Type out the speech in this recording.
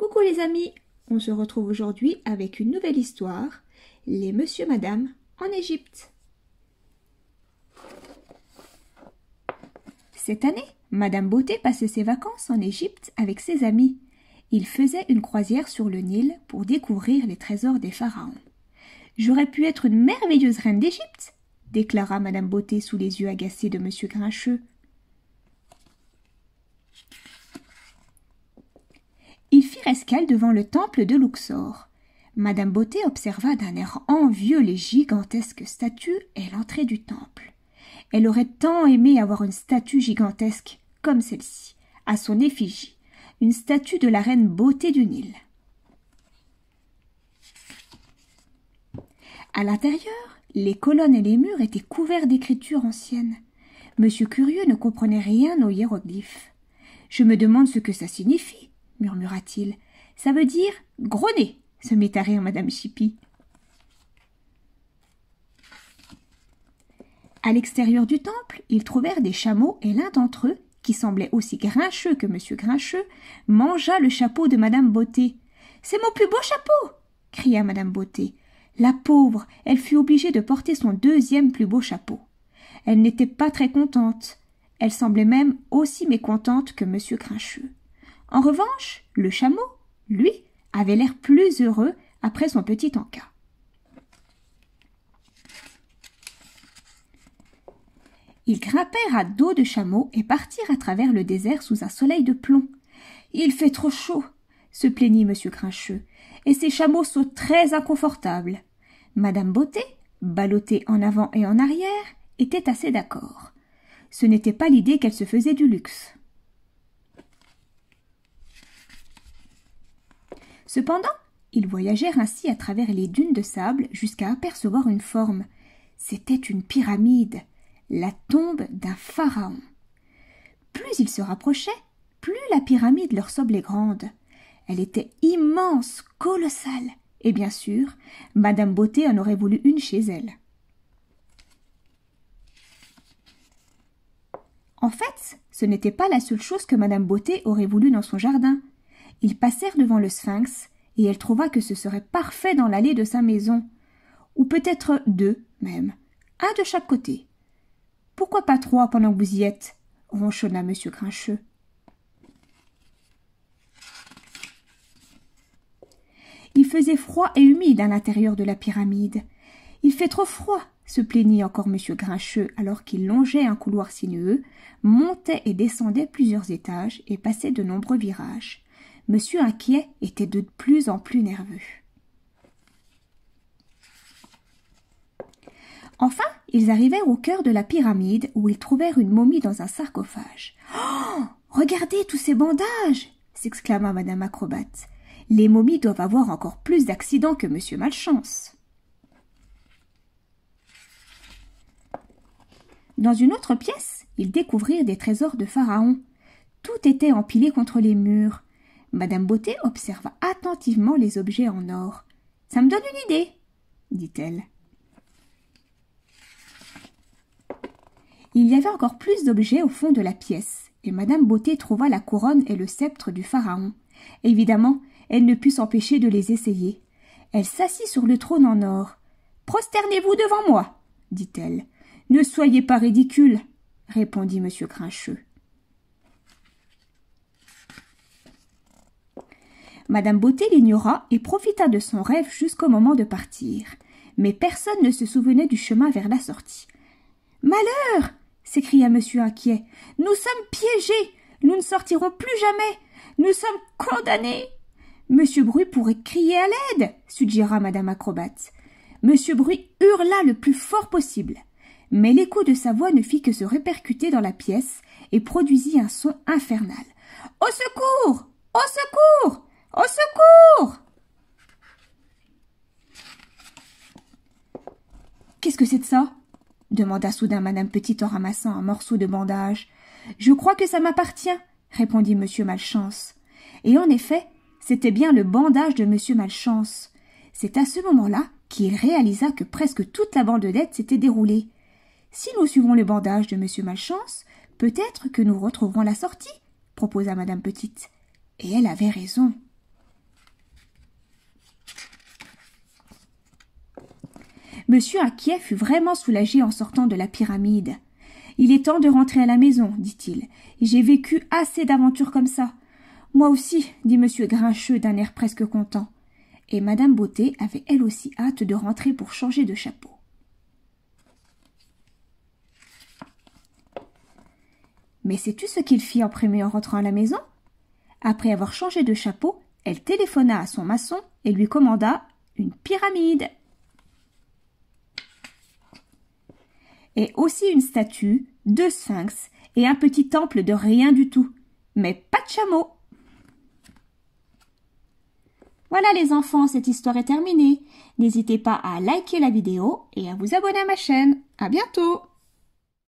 Coucou les amis, on se retrouve aujourd'hui avec une nouvelle histoire, les Monsieur Madame en Égypte. Cette année, Madame Beauté passait ses vacances en Égypte avec ses amis. Ils faisaient une croisière sur le Nil pour découvrir les trésors des pharaons. J'aurais pu être une merveilleuse reine d'Égypte, déclara Madame Beauté sous les yeux agacés de Monsieur Grincheux, devant le temple de Luxor. Madame Beauté observa d'un air envieux les gigantesques statues et l'entrée du temple. Elle aurait tant aimé avoir une statue gigantesque comme celle-ci, à son effigie, une statue de la reine Beauté du Nil. À l'intérieur, les colonnes et les murs étaient couverts d'écritures anciennes. Monsieur Curieux ne comprenait rien aux hiéroglyphes. Je me demande ce que ça signifie, murmura-t-il. Ça veut dire gros se mit à rire Madame Chippy. À l'extérieur du temple, ils trouvèrent des chameaux et l'un d'entre eux, qui semblait aussi grincheux que Monsieur Grincheux, mangea le chapeau de Madame Beauté. C'est mon plus beau chapeau cria Madame Beauté. La pauvre, elle fut obligée de porter son deuxième plus beau chapeau. Elle n'était pas très contente. Elle semblait même aussi mécontente que Monsieur Grincheux. En revanche, le chameau, lui, avait l'air plus heureux après son petit encas. Ils grimpèrent à dos de chameau et partirent à travers le désert sous un soleil de plomb. Il fait trop chaud, se plaignit monsieur Grincheux, et ces chameaux sont très inconfortables. Madame Beauté, ballottée en avant et en arrière, était assez d'accord. Ce n'était pas l'idée qu'elle se faisait du luxe. Cependant, ils voyagèrent ainsi à travers les dunes de sable jusqu'à apercevoir une forme. C'était une pyramide, la tombe d'un pharaon. Plus ils se rapprochaient, plus la pyramide leur semblait grande. Elle était immense, colossale, et bien sûr, Madame Beauté en aurait voulu une chez elle. En fait, ce n'était pas la seule chose que Madame Beauté aurait voulu dans son jardin. Ils passèrent devant le sphinx, et elle trouva que ce serait parfait dans l'allée de sa maison, ou peut-être deux même, un de chaque côté. Pourquoi pas trois pendant que vous y êtes ronchonna M. Grincheux. Il faisait froid et humide à l'intérieur de la pyramide. Il fait trop froid, se plaignit encore M. Grincheux alors qu'il longeait un couloir sinueux, montait et descendait plusieurs étages et passait de nombreux virages. Monsieur Inquiet était de plus en plus nerveux. Enfin, ils arrivèrent au cœur de la pyramide où ils trouvèrent une momie dans un sarcophage. Oh Regardez tous ces bandages s'exclama Madame Acrobate. Les momies doivent avoir encore plus d'accidents que Monsieur Malchance. Dans une autre pièce, ils découvrirent des trésors de Pharaon. Tout était empilé contre les murs. Madame Beauté observa attentivement les objets en or. Ça me donne une idée, dit-elle. Il y avait encore plus d'objets au fond de la pièce, et Madame Beauté trouva la couronne et le sceptre du pharaon. Évidemment, elle ne put s'empêcher de les essayer. Elle s'assit sur le trône en or. Prosternez-vous devant moi, dit-elle. Ne soyez pas ridicule, répondit Monsieur Grincheux. Madame Beauté l'ignora et profita de son rêve jusqu'au moment de partir. Mais personne ne se souvenait du chemin vers la sortie. Malheur s'écria monsieur inquiet. Nous sommes piégés. Nous ne sortirons plus jamais. Nous sommes condamnés. Monsieur Bruit pourrait crier à l'aide, suggéra madame Acrobate. Monsieur Bruit hurla le plus fort possible. Mais l'écho de sa voix ne fit que se répercuter dans la pièce et produisit un son infernal. Au secours. Au secours. Au secours Qu'est-ce que c'est de ça demanda soudain Madame Petite en ramassant un morceau de bandage. Je crois que ça m'appartient, répondit Monsieur Malchance. Et en effet, c'était bien le bandage de Monsieur Malchance. C'est à ce moment-là qu'il réalisa que presque toute la bande bandelette s'était déroulée. Si nous suivons le bandage de Monsieur Malchance, peut-être que nous retrouverons la sortie, proposa Madame Petite. Et elle avait raison. Monsieur Inquiet fut vraiment soulagé en sortant de la pyramide. Il est temps de rentrer à la maison, dit-il. J'ai vécu assez d'aventures comme ça. Moi aussi, dit Monsieur Grincheux d'un air presque content. Et Madame Beauté avait elle aussi hâte de rentrer pour changer de chapeau. Mais sais-tu ce qu'il fit en premier en rentrant à la maison Après avoir changé de chapeau, elle téléphona à son maçon et lui commanda une pyramide. et aussi une statue, deux sphinx et un petit temple de rien du tout. Mais pas de chameau. Voilà les enfants, cette histoire est terminée. N'hésitez pas à liker la vidéo et à vous abonner à ma chaîne. À bientôt!